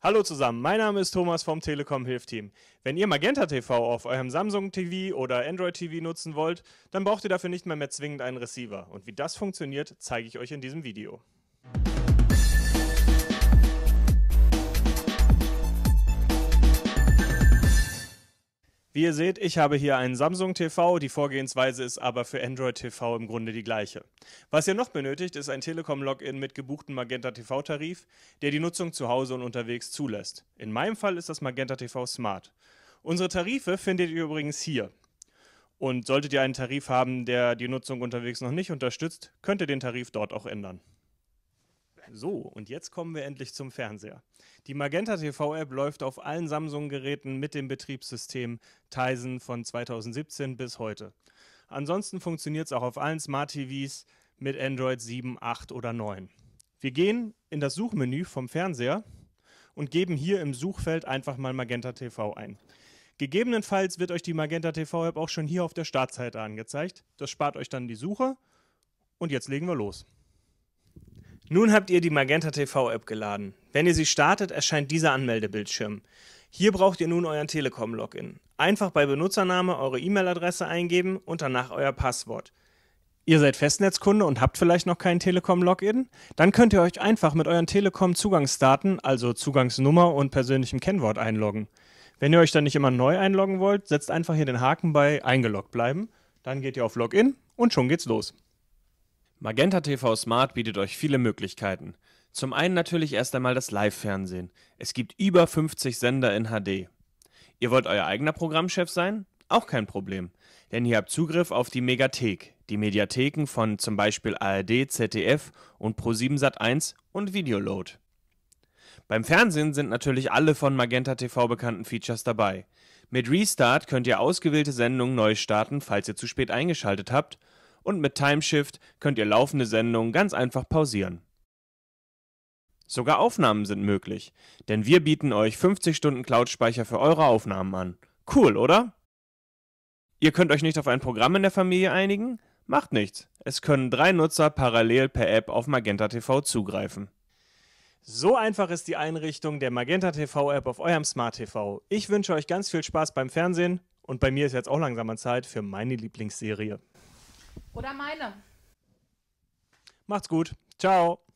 Hallo zusammen, mein Name ist Thomas vom Telekom Hilfteam. Wenn ihr Magenta TV auf eurem Samsung TV oder Android TV nutzen wollt, dann braucht ihr dafür nicht mehr, mehr zwingend einen Receiver. Und wie das funktioniert, zeige ich euch in diesem Video. Wie ihr seht, ich habe hier einen Samsung TV, die Vorgehensweise ist aber für Android TV im Grunde die gleiche. Was ihr noch benötigt, ist ein Telekom-Login mit gebuchtem Magenta TV-Tarif, der die Nutzung zu Hause und unterwegs zulässt. In meinem Fall ist das Magenta TV Smart. Unsere Tarife findet ihr übrigens hier. Und solltet ihr einen Tarif haben, der die Nutzung unterwegs noch nicht unterstützt, könnt ihr den Tarif dort auch ändern. So, und jetzt kommen wir endlich zum Fernseher. Die Magenta TV-App läuft auf allen Samsung-Geräten mit dem Betriebssystem Tizen von 2017 bis heute. Ansonsten funktioniert es auch auf allen Smart TVs mit Android 7, 8 oder 9. Wir gehen in das Suchmenü vom Fernseher und geben hier im Suchfeld einfach mal Magenta TV ein. Gegebenenfalls wird euch die Magenta TV App auch schon hier auf der Startseite angezeigt. Das spart euch dann die Suche. Und jetzt legen wir los. Nun habt ihr die Magenta TV App geladen. Wenn ihr sie startet, erscheint dieser Anmeldebildschirm. Hier braucht ihr nun euren Telekom-Login. Einfach bei Benutzername eure E-Mail-Adresse eingeben und danach euer Passwort. Ihr seid Festnetzkunde und habt vielleicht noch keinen Telekom-Login? Dann könnt ihr euch einfach mit euren Telekom-Zugangsdaten, also Zugangsnummer und persönlichem Kennwort einloggen. Wenn ihr euch dann nicht immer neu einloggen wollt, setzt einfach hier den Haken bei Eingeloggt bleiben. Dann geht ihr auf Login und schon geht's los. Magenta TV Smart bietet euch viele Möglichkeiten. Zum einen natürlich erst einmal das Live-Fernsehen. Es gibt über 50 Sender in HD. Ihr wollt euer eigener Programmchef sein? Auch kein Problem. Denn ihr habt Zugriff auf die Megathek, die Mediatheken von zum Beispiel ARD, ZDF und Pro7 Sat1 und Videoload. Beim Fernsehen sind natürlich alle von Magenta TV bekannten Features dabei. Mit Restart könnt ihr ausgewählte Sendungen neu starten, falls ihr zu spät eingeschaltet habt und mit Timeshift könnt ihr laufende Sendungen ganz einfach pausieren. Sogar Aufnahmen sind möglich, denn wir bieten euch 50 Stunden Cloud-Speicher für eure Aufnahmen an. Cool, oder? Ihr könnt euch nicht auf ein Programm in der Familie einigen? Macht nichts. Es können drei Nutzer parallel per App auf Magenta TV zugreifen. So einfach ist die Einrichtung der Magenta TV App auf eurem Smart TV. Ich wünsche euch ganz viel Spaß beim Fernsehen und bei mir ist jetzt auch langsamer Zeit für meine Lieblingsserie. Oder meine. Macht's gut. Ciao.